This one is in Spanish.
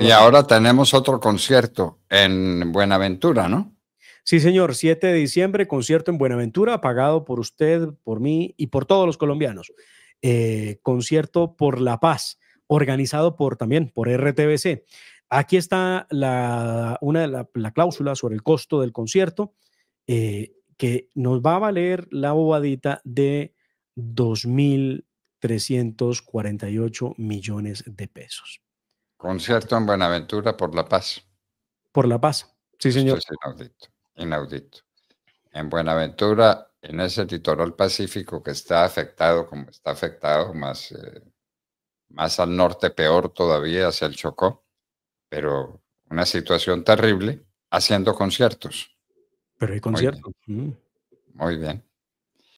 Y ahora tenemos otro concierto en Buenaventura, ¿no? Sí, señor, 7 de diciembre, concierto en Buenaventura, pagado por usted, por mí y por todos los colombianos. Eh, concierto por la paz, organizado por también por RTBC. Aquí está la, una la, cláusula sobre el costo del concierto, eh, que nos va a valer la bobadita de 2.348 millones de pesos. Concierto en Buenaventura por La Paz. Por La Paz, sí, señor. inaudito, inaudito. En Buenaventura, en ese litoral pacífico que está afectado como está afectado, más, eh, más al norte peor todavía, hacia el Chocó, pero una situación terrible, haciendo conciertos. Pero hay conciertos. Muy bien. Mm.